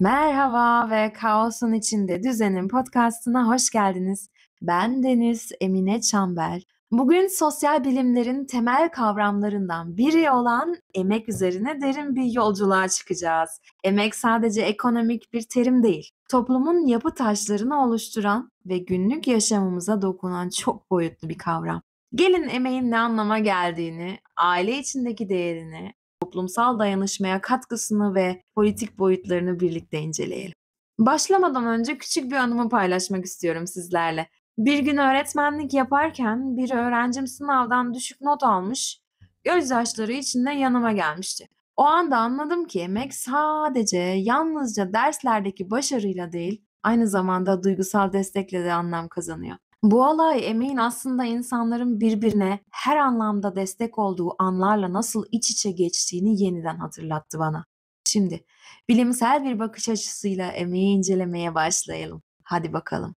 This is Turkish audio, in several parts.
Merhaba ve Kaosun içinde Düzenin podcast'ına hoş geldiniz. Ben Deniz Emine Çamber. Bugün sosyal bilimlerin temel kavramlarından biri olan emek üzerine derin bir yolculuğa çıkacağız. Emek sadece ekonomik bir terim değil. Toplumun yapı taşlarını oluşturan ve günlük yaşamımıza dokunan çok boyutlu bir kavram. Gelin emeğin ne anlama geldiğini, aile içindeki değerini, toplumsal dayanışmaya katkısını ve politik boyutlarını birlikte inceleyelim. Başlamadan önce küçük bir anımı paylaşmak istiyorum sizlerle. Bir gün öğretmenlik yaparken bir öğrencim sınavdan düşük not almış, gözyaşları içinde yanıma gelmişti. O anda anladım ki emek sadece yalnızca derslerdeki başarıyla değil, aynı zamanda duygusal destekle de anlam kazanıyor. Bu alay emeğin aslında insanların birbirine her anlamda destek olduğu anlarla nasıl iç içe geçtiğini yeniden hatırlattı bana. Şimdi bilimsel bir bakış açısıyla emeği incelemeye başlayalım. Hadi bakalım.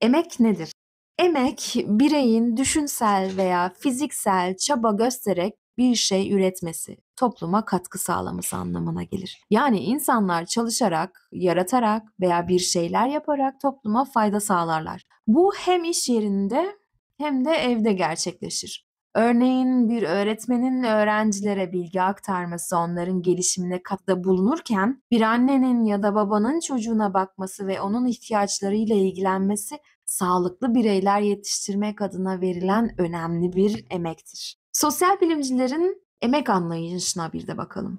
Emek nedir? Emek, bireyin düşünsel veya fiziksel çaba göstererek bir şey üretmesi, topluma katkı sağlaması anlamına gelir. Yani insanlar çalışarak, yaratarak veya bir şeyler yaparak topluma fayda sağlarlar. Bu hem iş yerinde hem de evde gerçekleşir. Örneğin bir öğretmenin öğrencilere bilgi aktarması onların gelişimine katkıda bulunurken bir annenin ya da babanın çocuğuna bakması ve onun ihtiyaçlarıyla ilgilenmesi sağlıklı bireyler yetiştirmek adına verilen önemli bir emektir. Sosyal bilimcilerin emek anlayışına bir de bakalım.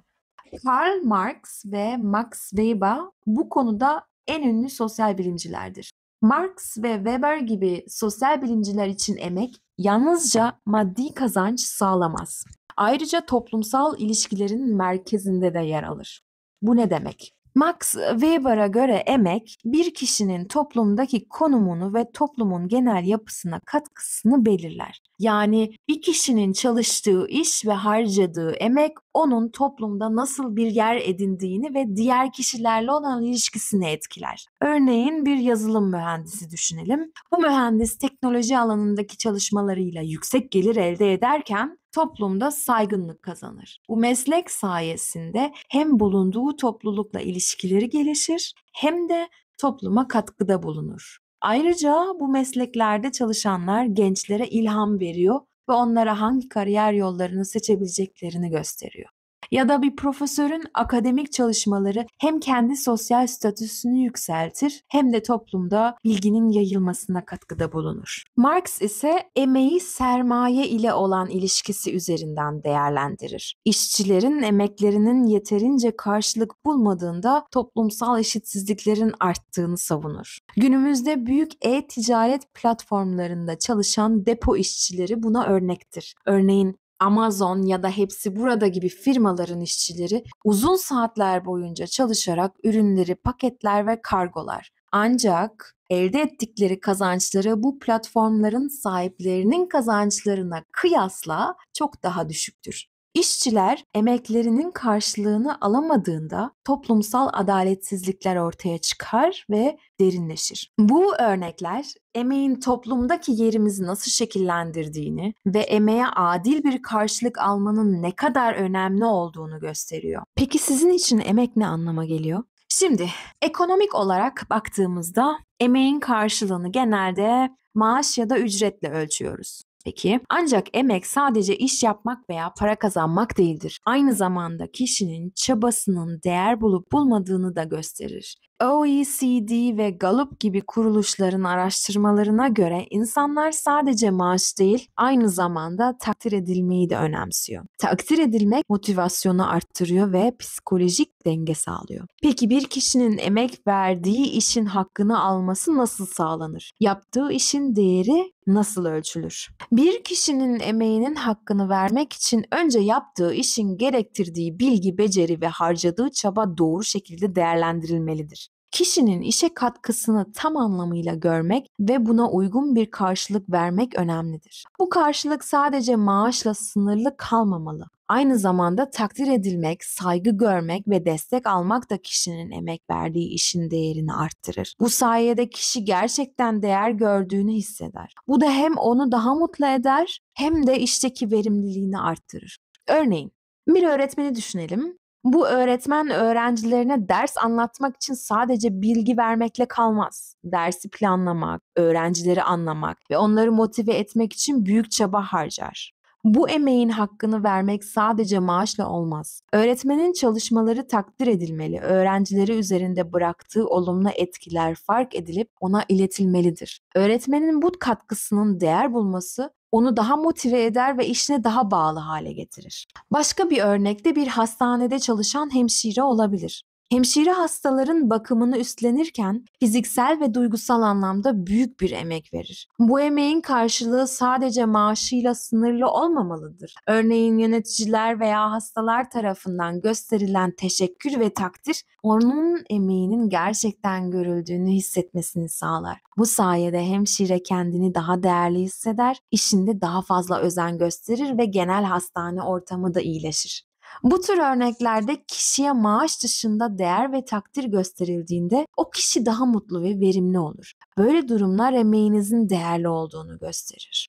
Karl Marx ve Max Weber bu konuda en ünlü sosyal bilimcilerdir. Marx ve Weber gibi sosyal bilimciler için emek yalnızca maddi kazanç sağlamaz. Ayrıca toplumsal ilişkilerin merkezinde de yer alır. Bu ne demek? Max Weber'a göre emek bir kişinin toplumdaki konumunu ve toplumun genel yapısına katkısını belirler. Yani bir kişinin çalıştığı iş ve harcadığı emek onun toplumda nasıl bir yer edindiğini ve diğer kişilerle olan ilişkisini etkiler. Örneğin bir yazılım mühendisi düşünelim. Bu mühendis teknoloji alanındaki çalışmalarıyla yüksek gelir elde ederken toplumda saygınlık kazanır. Bu meslek sayesinde hem bulunduğu toplulukla ilişkileri gelişir hem de topluma katkıda bulunur. Ayrıca bu mesleklerde çalışanlar gençlere ilham veriyor ve onlara hangi kariyer yollarını seçebileceklerini gösteriyor ya da bir profesörün akademik çalışmaları hem kendi sosyal statüsünü yükseltir hem de toplumda bilginin yayılmasına katkıda bulunur. Marx ise emeği sermaye ile olan ilişkisi üzerinden değerlendirir. İşçilerin emeklerinin yeterince karşılık bulmadığında toplumsal eşitsizliklerin arttığını savunur. Günümüzde büyük e-ticaret platformlarında çalışan depo işçileri buna örnektir. Örneğin Amazon ya da hepsi burada gibi firmaların işçileri uzun saatler boyunca çalışarak ürünleri paketler ve kargolar. Ancak elde ettikleri kazançları bu platformların sahiplerinin kazançlarına kıyasla çok daha düşüktür. İşçiler emeklerinin karşılığını alamadığında toplumsal adaletsizlikler ortaya çıkar ve derinleşir. Bu örnekler emeğin toplumdaki yerimizi nasıl şekillendirdiğini ve emeğe adil bir karşılık almanın ne kadar önemli olduğunu gösteriyor. Peki sizin için emek ne anlama geliyor? Şimdi ekonomik olarak baktığımızda emeğin karşılığını genelde maaş ya da ücretle ölçüyoruz. Peki ancak emek sadece iş yapmak veya para kazanmak değildir. Aynı zamanda kişinin çabasının değer bulup bulmadığını da gösterir. OECD ve Gallup gibi kuruluşların araştırmalarına göre insanlar sadece maaş değil, aynı zamanda takdir edilmeyi de önemsiyor. Takdir edilmek motivasyonu arttırıyor ve psikolojik denge sağlıyor. Peki bir kişinin emek verdiği işin hakkını alması nasıl sağlanır? Yaptığı işin değeri nasıl ölçülür? Bir kişinin emeğinin hakkını vermek için önce yaptığı işin gerektirdiği bilgi, beceri ve harcadığı çaba doğru şekilde değerlendirilmelidir. Kişinin işe katkısını tam anlamıyla görmek ve buna uygun bir karşılık vermek önemlidir. Bu karşılık sadece maaşla sınırlı kalmamalı. Aynı zamanda takdir edilmek, saygı görmek ve destek almak da kişinin emek verdiği işin değerini arttırır. Bu sayede kişi gerçekten değer gördüğünü hisseder. Bu da hem onu daha mutlu eder hem de işteki verimliliğini arttırır. Örneğin bir öğretmeni düşünelim bu öğretmen öğrencilerine ders anlatmak için sadece bilgi vermekle kalmaz. Dersi planlamak, öğrencileri anlamak ve onları motive etmek için büyük çaba harcar. Bu emeğin hakkını vermek sadece maaşla olmaz. Öğretmenin çalışmaları takdir edilmeli, öğrencileri üzerinde bıraktığı olumlu etkiler fark edilip ona iletilmelidir. Öğretmenin bu katkısının değer bulması onu daha motive eder ve işine daha bağlı hale getirir. Başka bir örnekte bir hastanede çalışan hemşire olabilir. Hemşire hastaların bakımını üstlenirken fiziksel ve duygusal anlamda büyük bir emek verir. Bu emeğin karşılığı sadece maaşıyla sınırlı olmamalıdır. Örneğin yöneticiler veya hastalar tarafından gösterilen teşekkür ve takdir onun emeğinin gerçekten görüldüğünü hissetmesini sağlar. Bu sayede hemşire kendini daha değerli hisseder, işinde daha fazla özen gösterir ve genel hastane ortamı da iyileşir. Bu tür örneklerde kişiye maaş dışında değer ve takdir gösterildiğinde o kişi daha mutlu ve verimli olur. Böyle durumlar emeğinizin değerli olduğunu gösterir.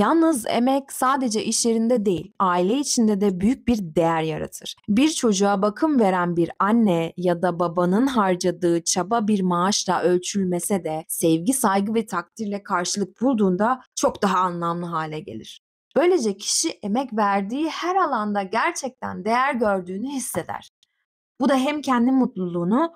Yalnız emek sadece iş yerinde değil, aile içinde de büyük bir değer yaratır. Bir çocuğa bakım veren bir anne ya da babanın harcadığı çaba bir maaşla ölçülmese de sevgi, saygı ve takdirle karşılık bulduğunda çok daha anlamlı hale gelir. Böylece kişi emek verdiği her alanda gerçekten değer gördüğünü hisseder. Bu da hem kendi mutluluğunu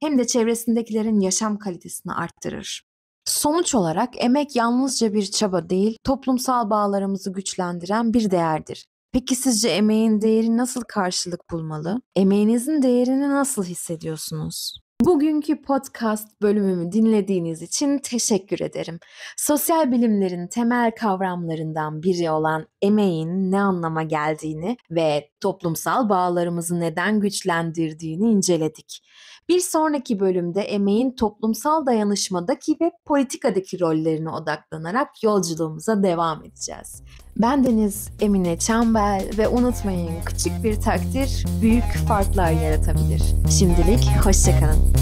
hem de çevresindekilerin yaşam kalitesini arttırır. Sonuç olarak emek yalnızca bir çaba değil, toplumsal bağlarımızı güçlendiren bir değerdir. Peki sizce emeğin değeri nasıl karşılık bulmalı? Emeğinizin değerini nasıl hissediyorsunuz? Bugünkü podcast bölümümü dinlediğiniz için teşekkür ederim. Sosyal bilimlerin temel kavramlarından biri olan emeğin ne anlama geldiğini ve toplumsal bağlarımızı neden güçlendirdiğini inceledik. Bir sonraki bölümde emeğin toplumsal dayanışmadaki ve politikadaki rollerine odaklanarak yolculuğumuza devam edeceğiz. Ben Deniz Emine Çambel ve unutmayın küçük bir takdir büyük farklar yaratabilir. Şimdilik hoşçakalın.